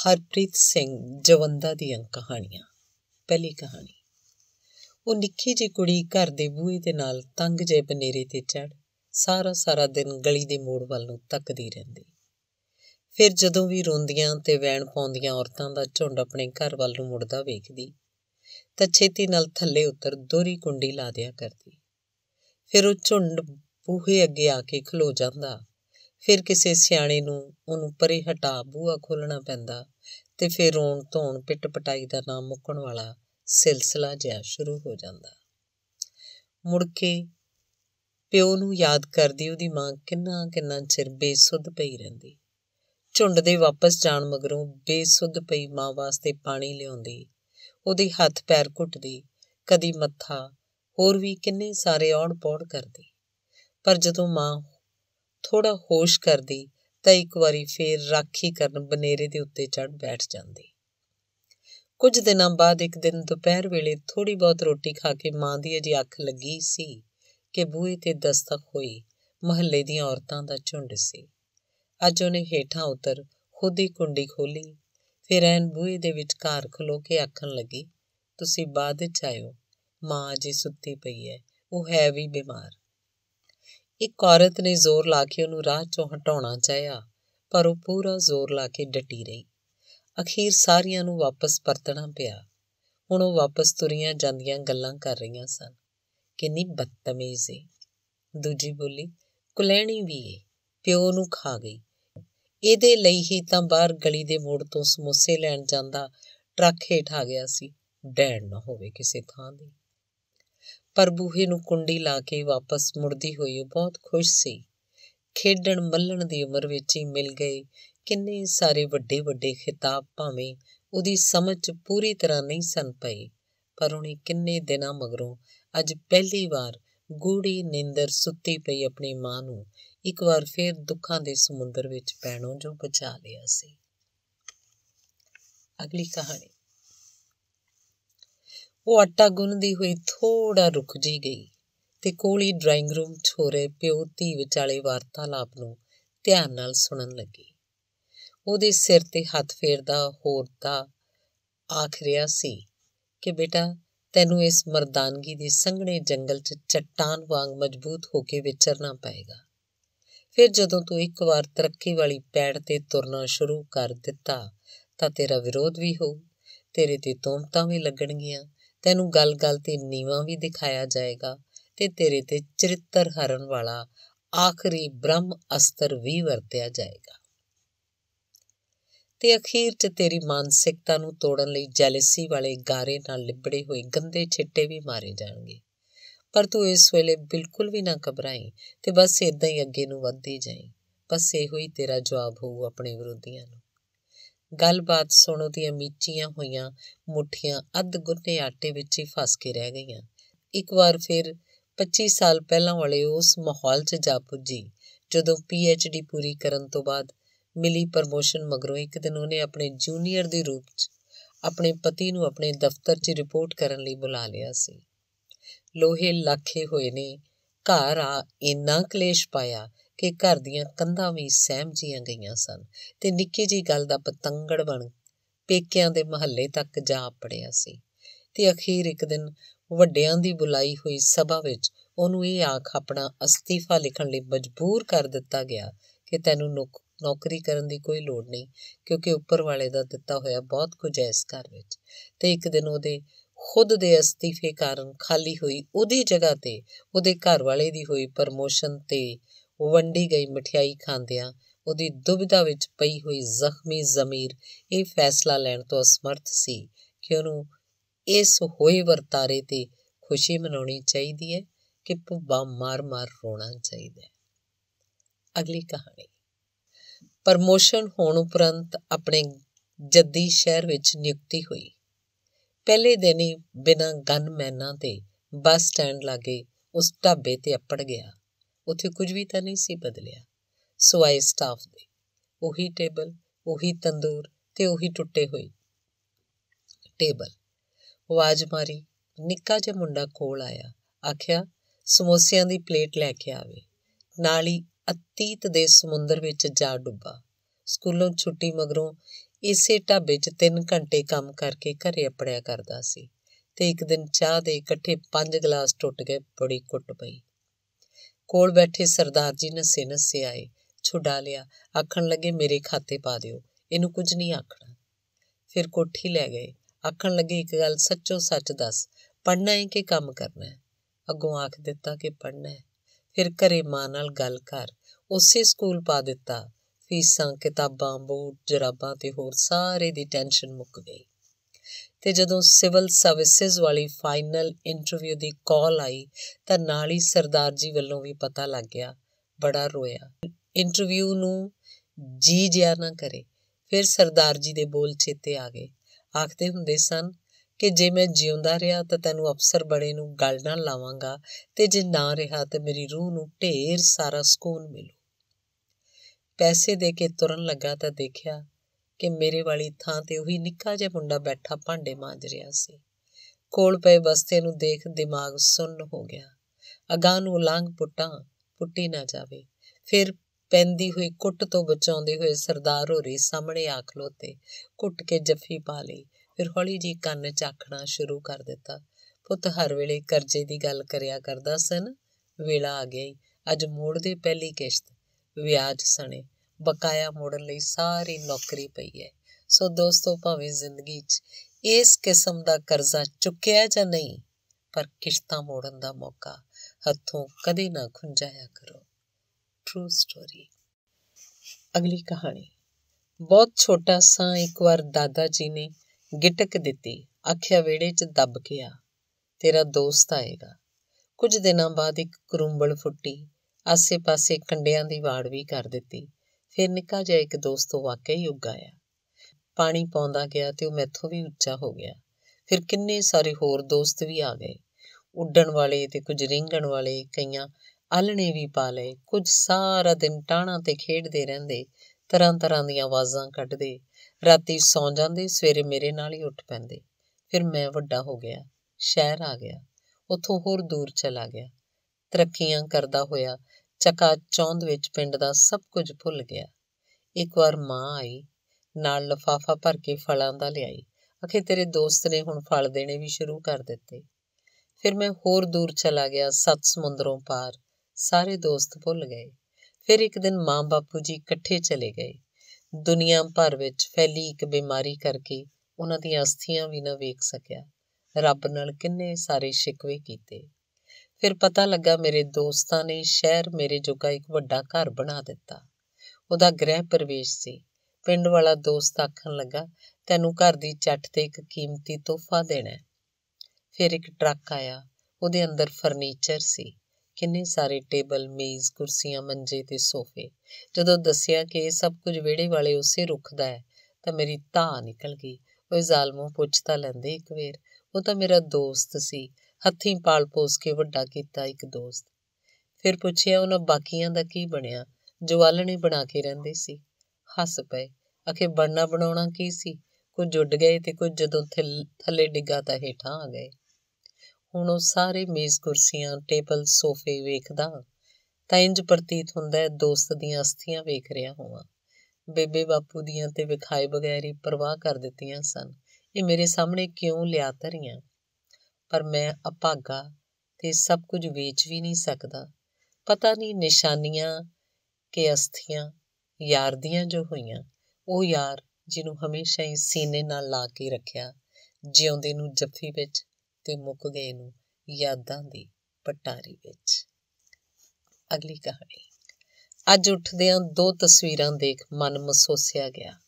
ਹਰਪ੍ਰੀਤ ਸਿੰਘ ਜਵੰਦਾ ਦੀਆਂ ਕਹਾਣੀਆਂ ਪਹਿਲੀ ਕਹਾਣੀ ਉਹ ਨਿੱਕੀ ਜੀ ਕੁੜੀ ਘਰ ਦੇ ਬੂਹੇ ਦੇ ਨਾਲ ਤੰਗ ਜੇ ਬਨੇਰੇ ਤੇ ਚੜ ਸਾਰਾ ਸਾਰਾ ਦਿਨ ਗਲੀ ਦੇ ਮੋੜ ਵੱਲ ਨੂੰ ਤੱਕਦੀ ਰਹਿੰਦੀ ਫਿਰ ਜਦੋਂ ਵੀ ਰੋਂਦੀਆਂ ਤੇ ਵੈਣ ਪਾਉਂਦੀਆਂ ਔਰਤਾਂ ਦਾ ਝੁੰਡ ਆਪਣੇ ਘਰ ਵੱਲ ਨੂੰ ਮੁੜਦਾ ਵੇਖਦੀ ਤਾਂ ਛੇਤੀ ਨਾਲ ਥੱਲੇ ਉਤਰ ਦੋਰੀ ਕੁੰਡੀ ਲਾ ਦਿਆ ਕਰਦੀ ਫਿਰ ਉਹ ਝੁੰਡ ਬੂਹੇ ਅੱਗੇ ਆ ਕੇ ਖਲੋ ਜਾਂਦਾ ਫਿਰ ਕਿਸੇ ਸਿਆਣੇ ਨੂੰ ਉਹਨੂੰ ਪਰੇ ਹਟਾ ਬੂਆ ਖੋਲਣਾ ਪੈਂਦਾ ਤੇ ਫਿਰ ਰੋਣ ਧੋਣ ਪਿੱਟ ਪਟਾਈ ਦਾ ਨਾਮ ਮੁੱਕਣ ਵਾਲਾ ਸਿਲਸਿਲਾ ਜਿਹਾ ਸ਼ੁਰੂ ਹੋ ਜਾਂਦਾ ਮੁੜ ਕੇ ਪਿਓ ਨੂੰ ਯਾਦ ਕਰਦੀ ਉਹਦੀ ਮਾਂ ਕਿੰਨਾ ਕਿੰਨਾ ਚਿਰ ਬੇਸੁੱਧ ਪਈ ਰਹਿੰਦੀ ਝੁੰਡ ਦੇ ਵਾਪਸ ਜਾਣ ਮਗਰੋਂ ਬੇਸੁੱਧ ਪਈ ਮਾਂ ਵਾਸਤੇ ਪਾਣੀ ਲਿਆਉਂਦੀ ਉਹਦੇ ਹੱਥ ਪੈਰ ਘੁੱਟਦੀ ਕਦੀ ਮੱਥਾ ਹੋਰ ਵੀ ਕਿੰਨੇ ਸਾਰੇ ਔੜ ਪੌੜ ਕਰਦੀ ਪਰ ਜਦੋਂ ਮਾਂ ਥੋੜਾ ਹੋਸ਼ ਕਰਦੀ ਤਾਂ ਇੱਕ ਵਾਰੀ ਫੇਰ ਰਾਖੀ ਕਰਨ ਬਨੇਰੇ ਦੇ ਉੱਤੇ ਚੜ੍ਹ ਬੈਠ ਜਾਂਦੀ ਕੁਝ ਦਿਨਾਂ ਬਾਅਦ ਇੱਕ ਦਿਨ ਦੁਪਹਿਰ ਵੇਲੇ ਥੋੜੀ ਬਹੁਤ ਰੋਟੀ ਖਾ ਕੇ ਮਾਂ ਦੀ ਅਜੇ ਅੱਖ ਲੱਗੀ ਸੀ ਕਿ ਬੂਹੇ ਤੇ ਦਸਤਕ ਹੋਈ ਮਹੱਲੇ ਦੀਆਂ ਔਰਤਾਂ ਦਾ ਝੁੰਡ ਸੀ ਅੱਜ ਉਹਨੇ ਹੇਠਾਂ ਉਤਰ ਖੁਦ ਹੀ ਕੁੰਡੀ ਖੋਲੀ ਫਿਰ ਐਨ ਬੂਹੇ ਦੇ ਵਿਚਕਾਰ ਖਲੋ ਕੇ ਆਖਣ ਲੱਗੀ ਤੁਸੀਂ ਬਾਅਦ ਚ ਆਇਓ ਮਾਂ ਜੀ ਸੁੱਤੀ ਪਈ ਹੈ ਉਹ ਹੈ ਵੀ ਬਿਮਾਰ ਇੱਕ ਔਰਤ ਨੇ ਜ਼ੋਰ ਲਾ ਕੇ ਉਹਨੂੰ ਰਾਹ ਚੋਂ ਹਟਾਉਣਾ ਚਾਹਿਆ ਪਰ ਉਹ ਪੂਰਾ ਜ਼ੋਰ ਲਾ ਕੇ ਡਟੀ ਰਹੀ ਅਖੀਰ ਸਾਰਿਆਂ ਨੂੰ ਵਾਪਸ ਪਰਤਣਾ ਪਿਆ ਹੁਣ ਉਹ ਵਾਪਸ ਤੁਰੀਆਂ ਜਾਂਦੀਆਂ ਗੱਲਾਂ ਕਰ ਰਹੀਆਂ ਸਨ ਕਿੰਨੀ ਬਦਤਮੀਜ਼ ਏ ਦੂਜੀ ਬੋਲੀ ਕੁਲੈਣੀ ਵੀ ਏ ਪਿਓ ਨੂੰ ਖਾ ਗਈ ਇਹਦੇ ਲਈ ਹੀ ਤਾਂ ਬਾਹਰ ਗਲੀ ਦੇ ਮੋੜ ਤੋਂ ਸਮੋਸੇ ਲੈਣ ਜਾਂਦਾ ਟਰੱਕ ਹੇਠ ਆ ਗਿਆ ਸੀ ਡੈਣ ਨਾ ਹੋਵੇ ਕਿਸੇ ਥਾਂ ਦੀ ਪਰ ਬੂਹੇ ਨੂੰ ਕੁੰਡੀ ਲਾ ਕੇ ਵਾਪਸ ਮੁੜਦੀ ਹੋਈ ਉਹ ਬਹੁਤ ਖੁਸ਼ ਸੀ ਖੇਡਣ ਮੱਲਣ ਦੀ ਉਮਰ ਵਿੱਚ ਹੀ ਮਿਲ ਗਏ ਕਿੰਨੇ ਸਾਰੇ ਵੱਡੇ ਵੱਡੇ ਖਿਤਾਬ ਭਾਵੇਂ ਉਹਦੀ ਸਮਝ 'ਚ ਪੂਰੀ ਤਰ੍ਹਾਂ ਨਹੀਂ ਸਨ ਪਈ ਪਰ ਉਹਨੇ ਕਿੰਨੇ ਦਿਨਾਂ ਮਗਰੋਂ ਅੱਜ ਪਹਿਲੀ ਵਾਰ ਗੂੜੀ ਨਿੰਦਰ ਸੁੱਤੀ ਪਈ ਆਪਣੀ ਮਾਂ ਨੂੰ ਇੱਕ ਵਾਰ ਫੇਰ ਦੁੱਖਾਂ ਦੇ ਸਮੁੰਦਰ ਵਿੱਚ ਪੈਣੋਂ ਜੋ ਬਚਾ ਲਿਆ ਸੀ ਅਗਲੀ ਕਹਾਣੀ ਉਹ ਆਟਾ ਗੁੰਨਦੀ ਹੋਈ ਥੋੜਾ ਰੁਕ ਜੀ ਗਈ ਤੇ ਕੋਲੀ ਡਰਾਇੰਗ ਰੂਮ ਛੋਰੇ ਪਿਓ ਧੀ ਵਿਚਾਲੇ ਵਾਰਤਾਲਾਪ ਨੂੰ ਧਿਆਨ ਨਾਲ ਸੁਣਨ ਲੱਗੀ ਉਹਦੇ ਸਿਰ ਤੇ ਹੱਥ ਫੇਰਦਾ ਹੋਰਦਾ ਆਖ ਰਿਹਾ ਸੀ ਕਿ ਬੇਟਾ ਤੈਨੂੰ ਇਸ ਮਰਦਾਨਗੀ ਦੇ ਸੰਘਣੇ ਜੰਗਲ 'ਚ ਚਟਾਨ ਵਾਂਗ ਮਜ਼ਬੂਤ ਹੋ ਕੇ ਵਿਚਰਨਾ ਪਏਗਾ ਫਿਰ ਜਦੋਂ ਤੂੰ ਇੱਕ ਵਾਰ ਤਰੱਕੀ ਵਾਲੀ ਪੈੜ ਤੇ ਤੁਰਨਾ ਸ਼ੁਰੂ ਕਰ ਦਿੱਤਾ ਤਾਂ ਤੇਰਾ ਵਿਰੋਧ ਵੀ ਹੋਊ ਤੇਰੇ ਤੇ ਤੋਮਤਾਂ ਵੀ ਲੱਗਣਗੀਆਂ ਤੈਨੂੰ ਗੱਲ-ਗੱਲ ਤੇ ਨੀਵਾ ਵੀ ਦਿਖਾਇਆ ਜਾਏਗਾ ਤੇ ਤੇਰੇ ਤੇ ਚਰਿੱਤਰ ਹਰਨ ਵਾਲਾ ਆਖਰੀ ਬ੍ਰਹਮ ਅਸਤਰ ਵੀ ਵਰਤਿਆ ਜਾਏਗਾ ਤੇ ਅਖੀਰ 'ਚ ਤੇਰੀ ਮਾਨਸਿਕਤਾ ਨੂੰ ਤੋੜਨ ਲਈ ਜੈਲਸੀ ਵਾਲੇ ਗਾਰੇ ਨਾਲ ਲਿਪੜੇ ਹੋਏ ਗੰਦੇ ਛਿੱਟੇ ਵੀ ਮਾਰੇ ਜਾਣਗੇ ਪਰ ਤੂੰ ਇਸ ਵੇਲੇ ਬਿਲਕੁਲ ਵੀ ਨਾ ਘਬਰਾਈ ਤੇ ਬਸ ਇਦਾਂ ਹੀ ਅੱਗੇ ਨੂੰ ਵਧਦੇ ਜਾਈ ਬਸ ਇਹੋ ਹੀ ਤੇਰਾ ਜਵਾਬ ਹੋਊ ਆਪਣੇ ਵਿਰੋਧੀਆਂ ਨੂੰ ਗੱਲਬਾਤ ਸੁਣ ਦੀਆਂ ਮੀਚੀਆਂ ਹੋਈਆਂ ਮੁਠੀਆਂ ਅੱਧ ਗੁੰਨੇ ਆਟੇ ਵਿੱਚ ਹੀ ਫਸ ਕੇ ਰਹਿ ਗਈਆਂ ਇੱਕ ਵਾਰ ਫਿਰ 25 ਸਾਲ ਪਹਿਲਾਂ ਵਾਲੇ ਉਸ ਮਾਹੌਲ 'ਚ ਜਾ ਪੁੱਜੀ ਜਦੋਂ ਪੀਐਚਡੀ ਪੂਰੀ ਕਰਨ ਤੋਂ ਬਾਅਦ ਮਿਲੀ ਪ੍ਰਮੋਸ਼ਨ ਮਗਰੋਂ ਇੱਕ ਦਿਨ ਉਹਨੇ ਆਪਣੇ ਜੂਨੀਅਰ ਦੇ ਰੂਪ 'ਚ ਆਪਣੇ ਪਤੀ ਨੂੰ ਆਪਣੇ ਦਫ਼ਤਰ 'ਚ ਰਿਪੋਰਟ ਕਰਨ ਲਈ ਬੁਲਾ ਲਿਆ ਸੀ ਲੋਹੇ ਲੱਖੇ ਹੋਏ ਨੇ ਘਰ ਆ ਇੰਨਾ ਕਲੇਸ਼ ਪਾਇਆ ਕਿ ਘਰ ਦੀਆਂ ਕੰਧਾਂ ਵੀ ਸਹਿਮ ਜੀਆਂ ਗਈਆਂ ਸਨ ਤੇ ਨਿੱਕੀ ਜੀ ਗੱਲ ਦਾ ਪਤੰਗੜ ਬਣ ਪੇਕਿਆਂ ਦੇ ਮਹੱਲੇ ਤੱਕ ਜਾ ਪੜਿਆ ਸੀ ਤੇ ਅਖੀਰ ਇੱਕ ਦਿਨ ਵੱਡਿਆਂ ਦੀ ਬੁਲਾਈ ਹੋਈ ਸਭਾ ਵਿੱਚ ਉਹਨੂੰ ਇਹ ਆਖ ਆਪਣਾ ਅਸਤੀਫਾ ਲਿਖਣ ਲਈ ਮਜਬੂਰ ਕਰ ਦਿੱਤਾ ਗਿਆ ਕਿ ਤੈਨੂੰ ਨੌਕਰੀ ਕਰਨ ਦੀ ਕੋਈ ਲੋੜ ਨਹੀਂ ਕਿਉਂਕਿ ਉੱਪਰ ਵਾਲੇ ਦਾ ਦਿੱਤਾ ਹੋਇਆ ਬਹੁਤ ਕੁਝ ਐਸ ਘਰ ਵਿੱਚ ਤੇ ਇੱਕ ਦਿਨ ਉਹਦੇ ਖੁਦ ਦੇ ਅਸਤੀਫੇ ਕਾਰਨ ਖਾਲੀ ਹੋਈ ਉਹਦੀ ਜਗ੍ਹਾ ਤੇ ਉਹਦੇ ਘਰ ਵਾਲੇ ਦੀ ਹੋਈ ਪ੍ਰਮੋਸ਼ਨ ਤੇ ਵੰਡੀ ਗਈ ਮਠਿਆਈ ਖਾਂਦਿਆਂ ਉਹਦੀ ਦੁਬਿਧਾ ਵਿੱਚ ਪਈ ਹੋਈ ਜ਼ਖਮੀ ਜ਼ਮੀਰ ਇਹ ਫੈਸਲਾ ਲੈਣ ਤੋਂ ਅਸਮਰਥ ਸੀ ਕਿ ਉਹਨੂੰ ਇਸ ਹੋਏ ਵਰਤਾਰੇ ਤੇ ਖੁਸ਼ੀ ਮਨਾਉਣੀ ਚਾਹੀਦੀ ਹੈ ਕਿ ਭੁੱਬਾ ਮਾਰ-ਮਾਰ ਰੋਣਾ ਚਾਹੀਦਾ ਹੈ ਅਗਲੀ ਕਹਾਣੀ ਪ੍ਰਮੋਸ਼ਨ ਹੋਣ ਉਪਰੰਤ ਆਪਣੇ ਜੱਦੀ ਸ਼ਹਿਰ ਵਿੱਚ ਨਿਯੁਕਤੀ ਹੋਈ ਪਹਿਲੇ ਦਿਨ ਹੀ ਬਿਨਾਂ ਮੈਨਾਂ ਤੇ ਬੱਸ ਸਟੈਂਡ ਲਾਗੇ ਉਸ ਢਾਬੇ ਤੇ ਅੱਪੜ ਗਿਆ ਉੱਥੇ ਕੁਝ ਵੀ ਤਾਂ ਨਹੀਂ ਸੀ ਬਦਲਿਆ ਸਵਾਈ ਸਟਾਫ ਦੇ ਉਹੀ ਟੇਬਲ ਉਹੀ ਤੰਦੂਰ ਤੇ ਉਹੀ ਟੁੱਟੇ ਹੋਏ ਟੇਬਲ ਆਵਾਜ਼ ਮਾਰੀ ਨਿੱਕਾ ਜਿਹਾ ਮੁੰਡਾ ਕੋਲ ਆਇਆ ਆਖਿਆ ਸਮੋਸਿਆਂ ਦੀ ਪਲੇਟ ਲੈ ਕੇ ਆਵੇ ਨਾਲ ਹੀ ਅਤੀਤ ਦੇ ਸਮੁੰਦਰ ਵਿੱਚ ਜਾ ਡੁੱਬਾ ਸਕੂਲੋਂ ਛੁੱਟੀ ਮਗਰੋਂ ਇਸੇ ਢਾਬੇ 'ਚ 3 ਘੰਟੇ ਕੰਮ ਕਰਕੇ ਘਰੇ ਆਪੜਿਆ ਕਰਦਾ ਸੀ ਤੇ ਇੱਕ ਦਿਨ ਚਾਹ ਦੇ ਇਕੱਠੇ 5 ਗਲਾਸ ਟੁੱਟ ਗਏ ਬੜੀ ਕੁੱਟ ਪਈ ਕੋਲ ਬੈਠੇ ਸਰਦਾਰ ਜੀ ਨਸੇ ਨਸੇ ਆਏ ਛੁਡਾ ਲਿਆ ਆਖਣ ਲੱਗੇ ਮੇਰੇ ਖਾਤੇ ਪਾ ਦਿਓ ਇਹਨੂੰ ਕੁਝ ਨਹੀਂ ਆਖਣਾ ਫਿਰ ਕੋਠੀ ਲੈ ਗਏ ਆਖਣ ਲੱਗੇ ਇੱਕ ਗੱਲ ਸੱਚੋ ਸੱਚ ਦੱਸ ਪੜਨਾ ਹੈ ਕਿ ਕੰਮ ਕਰਨਾ ਹੈ ਅੱਗੋਂ ਆਖ ਦਿੱਤਾ ਕਿ ਪੜਨਾ ਹੈ ਫਿਰ ਘਰੇ ਮਾਂ ਨਾਲ ਗੱਲ ਕਰ ਉਸੇ ਸਕੂਲ ਪਾ ਦਿੱਤਾ ਫੀਸਾਂ ਕਿਤਾਬਾਂ ਬੂਟ ਜਰਾਬਾਂ ਤੇ ਹੋਰ ਸਾਰੇ ਦੀ ਟੈਨਸ਼ਨ ਮੁੱਕ ਗਈ ਤੇ ਜਦੋਂ ਸਿਵਲ ਸਰਵਿਸਿਜ਼ ਵਾਲੀ ਫਾਈਨਲ ਇੰਟਰਵਿਊ ਦੀ ਕਾਲ ਆਈ ਤਾਂ ਨਾਲ ਹੀ ਸਰਦਾਰ ਜੀ ਵੱਲੋਂ ਵੀ ਪਤਾ ਲੱਗ ਗਿਆ ਬੜਾ ਰੋਇਆ ਇੰਟਰਵਿਊ ਨੂੰ ਜੀ ਜਿਆ ਨਾ ਕਰੇ ਫਿਰ ਸਰਦਾਰ ਜੀ ਦੇ ਬੋਲ ਚੇਤੇ ਆ ਗਏ ਆਖਦੇ ਹੁੰਦੇ ਸਨ ਕਿ ਜੇ ਮੈਂ ਜਿਉਂਦਾ ਰਿਹਾ ਤਾਂ ਤੈਨੂੰ ਅਫਸਰ ਬੜੇ ਨੂੰ ਗੱਲ ਨਾਲ ਲਾਵਾਂਗਾ ਤੇ ਜੇ ਨਾ ਰਿਹਾ ਤਾਂ ਮੇਰੀ ਰੂਹ ਨੂੰ ਢੇਰ ਸਾਰਾ ਸਕੂਨ ਮਿਲੂ ਪੈਸੇ ਦੇ ਕੇ ਤੁਰਨ ਲੱਗਾ ਤਾਂ ਦੇਖਿਆ ਕਿ ਮੇਰੇ ਵਾਲੀ ਥਾਂ ਤੇ ਉਹੀ ਨਿੱਕਾ ਜਿਹਾ ਮੁੰਡਾ ਬੈਠਾ ਭਾਂਡੇ ਮਾਂਜ ਰਿਹਾ ਸੀ ਕੋਲ ਪਏ ਬਸਤੇ ਨੂੰ ਦੇਖ ਦਿਮਾਗ ਸੁੰਨ ਹੋ ਗਿਆ ਅਗਾ ਨੂੰ ਲੰਘ ਪੁੱਟਾਂ ਪੁੱਟੀ ਨਾ ਜਾਵੇ ਫਿਰ ਪੈਂਦੀ ਹੋਈ ਕੁੱਟ ਤੋਂ ਬਚਾਉਂਦੇ ਹੋਏ ਸਰਦਾਰ ਹੋਰੇ ਸਾਹਮਣੇ ਆਖ ਲੋਤੇ ਕੁੱਟ ਕੇ ਜੱਫੀ ਪਾ ਲਈ ਫਿਰ ਹੌਲੀ ਜੀ ਕੰਨ ਚਾਖਣਾ ਸ਼ੁਰੂ ਕਰ ਦਿੱਤਾ ਪੁੱਤ ਹਰ ਵੇਲੇ ਕਰਜ਼ੇ ਦੀ ਗੱਲ ਕਰਿਆ ਕਰਦਾ ਸਨ ਵੇਲਾ ਆ ਗਿਆ ਅੱਜ ਮੋੜ ਦੇ ਪਹਿਲੀ ਕਿਸ਼ਤ ਵਿਆਜ ਸਣੇ ਬਕਾਇਆ ਮੋੜਨ ਲਈ ਸਾਰੀ ਨੌਕਰੀ ਪਈ ਹੈ ਸੋ ਦੋਸਤੋ ਭਾਵੇਂ ਜ਼ਿੰਦਗੀ 'ਚ ਇਸ ਕਿਸਮ ਦਾ ਕਰਜ਼ਾ ਚੁੱਕਿਆ ਜਾਂ ਨਹੀਂ ਪਰ ਕਿਸ਼ਤਾਂ ਮੋੜਨ ਦਾ ਮੌਕਾ ਹੱਥੋਂ ਕਦੇ ਨਾ ਖੁੰਝਾਇਆ ਕਰੋ ਟਰੂ ਸਟੋਰੀ ਅਗਲੀ ਕਹਾਣੀ ਬਹੁਤ ਛੋਟਾ ਸਾਂ ਇੱਕ ਵਾਰ ਦਾਦਾ ਜੀ ਨੇ ਗਿਟਕ ਦਿੱਤੀ ਆਖਿਆ ਵੇੜੇ 'ਚ ਦੱਬ ਕੇ ਆ ਤੇਰਾ ਦੋਸਤ ਆਏਗਾ ਕੁਝ ਦਿਨਾਂ ਬਾਅਦ ਇੱਕ ਕਰੂੰਬਲ ਫੁੱਟੀ ਆਸੇ-ਪਾਸੇ ਕੰਡਿਆਂ ਦੀ ਵਾੜ ਵੀ ਕਰ ਦਿੱਤੀ ਫਿਰ ਨਿੱਕਾ ਜਿਹਾ ਇੱਕ ਦੋਸਤ ਉਹ ਵਾਕਈ ਉੱਗਾ ਆਇਆ ਪਾਣੀ ਪਾਉਂਦਾ ਗਿਆ ਤੇ ਉਹ ਮੈਥੋਂ ਵੀ ਉੱਚਾ ਹੋ ਗਿਆ ਫਿਰ ਕਿੰਨੇ ਸਾਰੇ ਹੋਰ ਦੋਸਤ ਵੀ ਆ ਗਏ ਉੱਡਣ ਵਾਲੇ ਤੇ ਕੁਝ ਰਿੰਗਣ ਵਾਲੇ ਕਈਆਂ ਆਲਣੇ ਵੀ ਪਾ ਲਏ ਕੁਝ ਸਾਰਾ ਦਿਨ ਟਾਣਾ ਤੇ ਖੇਡਦੇ ਰਹਿੰਦੇ ਤਰ੍ਹਾਂ ਤਰ੍ਹਾਂ ਦੀਆਂ ਆਵਾਜ਼ਾਂ ਕੱਢਦੇ ਰਾਤੀ ਸੌਂ ਜਾਂਦੇ ਸਵੇਰੇ ਮੇਰੇ ਨਾਲ ਹੀ ਉੱਠ ਪੈਂਦੇ ਫਿਰ ਮੈਂ ਵੱਡਾ ਹੋ ਗਿਆ ਸ਼ਹਿਰ ਆ ਗਿਆ ਉੱਥੋਂ ਹੋਰ ਦੂਰ ਚਲਾ ਗਿਆ ਤਰੱਕੀਆਂ ਕਰਦਾ ਹੋਇਆ ਚਕਾ ਚੌਂਦ ਵਿੱਚ ਪਿੰਡ ਦਾ ਸਭ ਕੁਝ ਭੁੱਲ ਗਿਆ ਇੱਕ ਵਾਰ ਮਾਂ ਆਈ ਨਾਲ ਲਫਾਫਾ ਭਰ ਕੇ ਫਲਾਂ ਦਾ ਲਿਆਈ ਅਖੇ ਤੇਰੇ ਦੋਸਤ ਨੇ ਹੁਣ ਫਲ ਦੇਣੇ ਵੀ ਸ਼ੁਰੂ ਕਰ ਦਿੱਤੇ ਫਿਰ ਮੈਂ ਹੋਰ ਦੂਰ ਚਲਾ ਗਿਆ ਸੱਤ ਸਮੁੰਦਰੋਂ ਪਾਰ ਸਾਰੇ ਦੋਸਤ ਭੁੱਲ ਗਏ ਫਿਰ ਇੱਕ ਦਿਨ ਮਾਂ ਬਾਪੂ ਜੀ ਇਕੱਠੇ ਚਲੇ ਗਏ ਦੁਨੀਆ ਭਰ ਵਿੱਚ ਫੈਲੀ ਇੱਕ ਬਿਮਾਰੀ ਕਰਕੇ ਉਹਨਾਂ ਦੀਆਂ ਅਸਥੀਆਂ ਵੀ ਨਾ ਵੇਖ ਸਕਿਆ ਰੱਬ ਨਾਲ ਕਿੰਨੇ ਸਾਰੇ ਸ਼ਿਕਵੇ ਕੀਤੇ ਫਿਰ ਪਤਾ ਲੱਗਾ ਮੇਰੇ ਦੋਸਤਾਂ ਨੇ ਸ਼ਹਿਰ ਮੇਰੇ ਜੋਗਾ ਇੱਕ ਵੱਡਾ ਘਰ ਬਣਾ ਦਿੱਤਾ ਉਹਦਾ ਗ੍ਰਹਿ ਪ੍ਰਵੇਸ਼ ਸੀ ਪਿੰਡ ਵਾਲਾ ਦੋਸਤ ਆਖਣ ਲੱਗਾ ਤੈਨੂੰ ਘਰ ਦੀ ਚੱਟ ਤੇ ਇੱਕ ਕੀਮਤੀ ਤੋਹਫਾ ਦੇਣਾ ਫਿਰ ਇੱਕ ਟਰੱਕ ਆਇਆ ਉਹਦੇ ਅੰਦਰ ਫਰਨੀਚਰ ਸੀ ਕਿੰਨੇ ਸਾਰੇ ਟੇਬਲ ਮੇਜ਼ ਕੁਰਸੀਆਂ ਮੰਜੇ ਤੇ ਸੋਫੇ ਜਦੋਂ ਦੱਸਿਆ ਕਿ ਇਹ ਸਭ ਕੁਝ ਵਿਹੜੇ ਵਾਲੇ ਉਸੇ ਰੁੱਖ ਦਾ ਹੈ ਤਾਂ ਮੇਰੀ ਧਾ ਨਿਕਲ ਗਈ ਉਹ ਜ਼ਾਲਮੋਂ ਪੁੱਛ ਤਾਂ ਲੈਂਦੇ ਇੱਕ ਵੇਰ ਉਹ ਤਾਂ ਮੇਰਾ ਦੋਸਤ ਸੀ ਹੱਥੀਂ ਪਾਲ ਪੋਸ ਕੇ ਵੱਡਾ ਕੀਤਾ ਇੱਕ ਦੋਸਤ ਫਿਰ ਪੁੱਛਿਆ ਉਹਨਾਂ ਬਾਕੀਆਂ ਦਾ ਕੀ ਬਣਿਆ ਜੋ ਆਲਣੇ ਬਣਾ ਕੇ ਰਹਿੰਦੇ ਸੀ ਹੱਸ ਪਏ ਅਖੇ ਬਣਨਾ ਬਣਾਉਣਾ ਕੀ ਸੀ ਕੁਝ ਉੱਡ ਗਏ ਤੇ ਕੁਝ ਜਦੋਂ ਥੱਲੇ ਡਿੱਗਾ ਤਾਂ ਹੇਠਾਂ ਆ ਗਏ ਹੁਣ ਉਹ ਸਾਰੇ ਮੇਜ਼ ਕੁਰਸੀਆਂ ਟੇਬਲ ਸੋਫੇ ਵੇਖਦਾ ਤਾਂ ਇੰਜ ਪ੍ਰਤੀਤ ਹੁੰਦਾ ਹੈ ਦੋਸਤ ਦੀਆਂ ਅਸਥੀਆਂ ਵੇਖ ਰਿਹਾ ਹੋਵਾਂ ਬੇਬੇ ਬਾਪੂ ਦੀਆਂ ਤੇ ਵਿਖਾਏ ਬਗੈਰ ਹੀ ਪਰਵਾਹ ਕਰ ਦਿੱਤੀਆਂ ਸਨ ਇਹ ਮੇਰੇ ਸਾਹਮਣੇ ਕਿਉਂ ਲਿਆ ਧਰੀਆਂ ਪਰ ਮੈਂ ਅਪਾਗਾ ਤੇ ਸਭ ਕੁਝ ਵੇਚ ਵੀ ਨਹੀਂ ਸਕਦਾ ਪਤਾ ਨਹੀਂ ਨਿਸ਼ਾਨੀਆਂ ਕਿ ਅਸਥੀਆਂ ਯਾਰ ਦੀਆਂ ਜੋ ਹੋਈਆਂ ਉਹ ਯਾਰ ਜਿਹਨੂੰ ਹਮੇਸ਼ਾ ਹੀ ਸੀਨੇ ਨਾਲ ਲਾ ਕੇ ਰੱਖਿਆ ਜਿਉਂਦੇ ਨੂੰ ਜੱਫੀ ਵਿੱਚ ਤੇ ਮੁੱਕ ਗਏ ਨੂੰ ਯਾਦਾਂ ਦੀ ਪਟਾਰੀ ਵਿੱਚ ਅਗਲੀ ਕਹਾਣੀ ਅੱਜ ਉੱਠਦਿਆਂ ਦੋ ਤਸਵੀਰਾਂ ਦੇਖ ਮਨ ਮਸੋਸਿਆ ਗਿਆ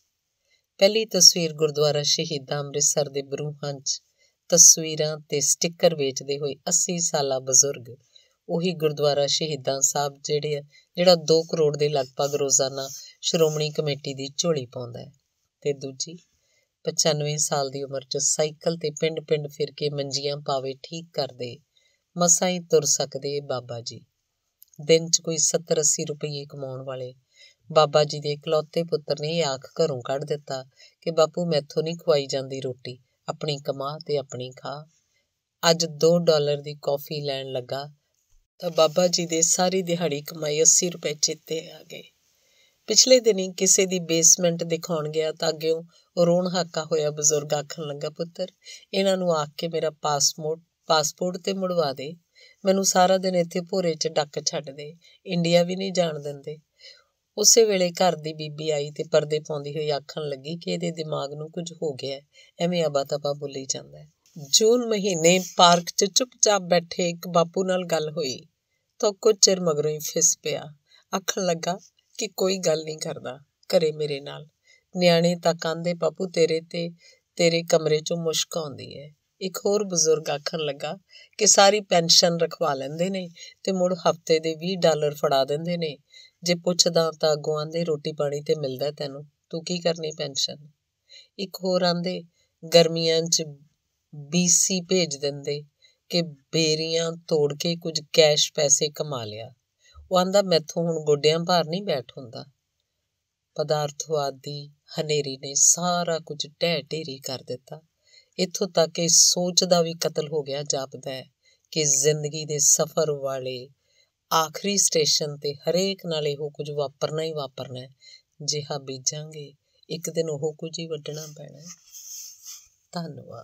ਪਹਿਲੀ ਤਸਵੀਰ ਗੁਰਦੁਆਰਾ ਸ਼ਹੀਦਾਂ ਅੰਮ੍ਰਿਤਸਰ ਦੇ ਬਰੂਹਾਂ 'ਚ ਤਸਵੀਰਾਂ ਤੇ ਸਟicker ਵੇਚਦੇ ਹੋਏ 80 ਸਾਲਾ ਬਜ਼ੁਰਗ ਉਹੀ ਗੁਰਦੁਆਰਾ ਸ਼ਹੀਦਾਂ ਸਾਹਿਬ ਜਿਹੜੇ ਆ ਜਿਹੜਾ 2 ਕਰੋੜ ਦੇ ਲਗਭਗ ਰੋਜ਼ਾਨਾ ਸ਼੍ਰੋਮਣੀ ਕਮੇਟੀ ਦੀ ਝੋਲੀ ਪਾਉਂਦਾ ਹੈ ਤੇ ਦੂਜੀ 95 ਸਾਲ ਦੀ ਉਮਰ 'ਚ ਸਾਈਕਲ ਤੇ ਪਿੰਡ-ਪਿੰਡ ਫਿਰ ਕੇ ਮੰਜੀਆਂ ਪਾਵੇ ਠੀਕ ਕਰਦੇ ਮਸਾਂ ਹੀ ਤੁਰ ਸਕਦੇ ਬਾਬਾ ਜੀ ਦਿਨ 'ਚ ਕੋਈ 70-80 ਰੁਪਏ ਕਮਾਉਣ ਵਾਲੇ ਬਾਬਾ ਜੀ ਦੇ ਇਕਲੌਤੇ ਪੁੱਤਰ ਨੇ ਆਖ ਘਰੋਂ ਕੱਢ ਦਿੱਤਾ ਕਿ ਬਾਪੂ ਮੈਥੋਂ ਨਹੀਂ ਖਵਾਈ ਜਾਂਦੀ ਰੋਟੀ ਆਪਣੀ ਕਮਾ ਤੇ ਆਪਣੀ ਖਾ ਅੱਜ 2 ਡਾਲਰ ਦੀ ਕਾਫੀ ਲੈਣ ਲੱਗਾ ਤਾਂ ਬਾਬਾ ਜੀ ਦੇ ਸਾਰੀ ਦਿਹਾੜੀ ਕਮਾਈ 80 ਰੁਪਏ ਚਿੱਤੇ ਆ ਗਏ ਪਿਛਲੇ ਦਿਨੀ ਕਿਸੇ ਦੀ ਬੇਸਮੈਂਟ ਦਿਖਾਉਣ ਗਿਆ ਤਾਂ ਉਹ ਰੋਣ ਹਾਕਾ ਹੋਇਆ ਬਜ਼ੁਰਗ ਆਖਣ ਲੱਗਾ ਪੁੱਤਰ ਇਹਨਾਂ ਨੂੰ ਆਖ ਕੇ ਮੇਰਾ ਪਾਸਪੋਰਟ ਪਾਸਪੋਰਟ ਤੇ ਮੁੜਵਾ ਦੇ ਮੈਨੂੰ ਸਾਰਾ ਦਿਨ ਇੱਥੇ ਭੋਰੇ 'ਚ ਡੱਕ ਛੱਡ ਦੇ ਇੰਡੀਆ ਵੀ ਨਹੀਂ ਜਾਣ ਦਿੰਦੇ ਉਸੇ ਵੇਲੇ ਘਰ ਦੀ ਬੀਬੀ ਆਈ ਤੇ ਪਰਦੇ ਪਾਉਂਦੀ ਹੋਈ ਆਖਣ ਲੱਗੀ ਕਿ ਇਹਦੇ ਦਿਮਾਗ ਨੂੰ ਕੁਝ ਹੋ ਗਿਆ ਐਵੇਂ ਆਬਾ ਤਬਾ ਬੋਲੀ ਜਾਂਦਾ ਹੈ ਜੂਨ ਮਹੀਨੇ ਪਾਰਕ 'ਚ ਚੁੱਪਚਾਪ ਬੈਠੇ ਇੱਕ ਬਾਪੂ ਨਾਲ ਗੱਲ ਹੋਈ ਤਾਂ ਕੁਝ ਚਿਰ ਮਗਰੋਂ ਹੀ ਫਿਸ ਪਿਆ ਆਖਣ ਲੱਗਾ ਕਿ ਕੋਈ ਗੱਲ ਨਹੀਂ ਕਰਦਾ ਘਰੇ ਮੇਰੇ ਨਾਲ ਨਿਆਣੇ ਤਾਂ ਕਾਂਦੇ ਬਾਪੂ ਤੇਰੇ ਤੇ ਤੇਰੇ ਕਮਰੇ 'ਚੋਂ ਮੁਸ਼ਕ ਆਉਂਦੀ ਹੈ ਇੱਕ ਹੋਰ ਬਜ਼ੁਰਗ ਆਖਣ ਲੱਗਾ ਕਿ ਸਾਰੀ ਪੈਨਸ਼ਨ ਰਖਵਾ ਲੈਂਦੇ ਨੇ ਤੇ ਮੁੜ ਹਫਤੇ ਦੇ 20 ਡਾਲਰ ਫੜਾ ਦਿੰਦੇ ਨੇ ਜੇ ਪੁੱਛਦਾ ਤਾਂ ਅੱਗੋਂ ਆਂਦੇ ਰੋਟੀ ਪਾਣੀ ਤੇ ਮਿਲਦਾ ਤੈਨੂੰ ਤੂੰ ਕੀ ਕਰਨੀ ਪੈਨਸ਼ਨ ਇੱਕ ਹੋਰ ਆਂਦੇ ਗਰਮੀਆਂ 'ਚ ਬੀਸੀ ਭੇਜ ਦਿੰਦੇ ਕਿ ਬੇਰੀਆਂ ਤੋੜ ਕੇ ਕੁਝ ਕੈਸ਼ ਪੈਸੇ ਕਮਾ ਲਿਆ ਉਹ ਆਂਦਾ ਮੈਥੋਂ ਹੁਣ ਗੋਡਿਆਂ ਭਾਰ ਨਹੀਂ ਬੈਠ ਹੁੰਦਾ ਪਦਾਰਥਵਾਦੀ ਹਨੇਰੀ ਨੇ ਸਾਰਾ ਕੁਝ ਢਹਿ ਢੇਰੀ ਕਰ ਦਿੱਤਾ ਇੱਥੋਂ ਤੱਕ ਕਿ ਸੋਚ ਦਾ ਵੀ ਕਤਲ ਹੋ ਗਿਆ ਜਾਪਦਾ ਹੈ ਕਿ ਜ਼ਿੰਦਗੀ ਦੇ ਸਫ਼ਰ ਵਾਲੇ ਆਖਰੀ ਸਟੇਸ਼ਨ 'ਤੇ ਹਰੇਕ ਨਾਲ ਇਹੋ ਕੁਝ ਵਾਪਰਨਾ ਹੀ ਵਾਪਰਨਾ ਜਿਹਾ ਬੀਜਾਂਗੇ ਇੱਕ ਦਿਨ ਉਹ ਕੁਝ ਹੀ ਵੱਢਣਾ ਪੈਣਾ ਧੰਨਵਾਦ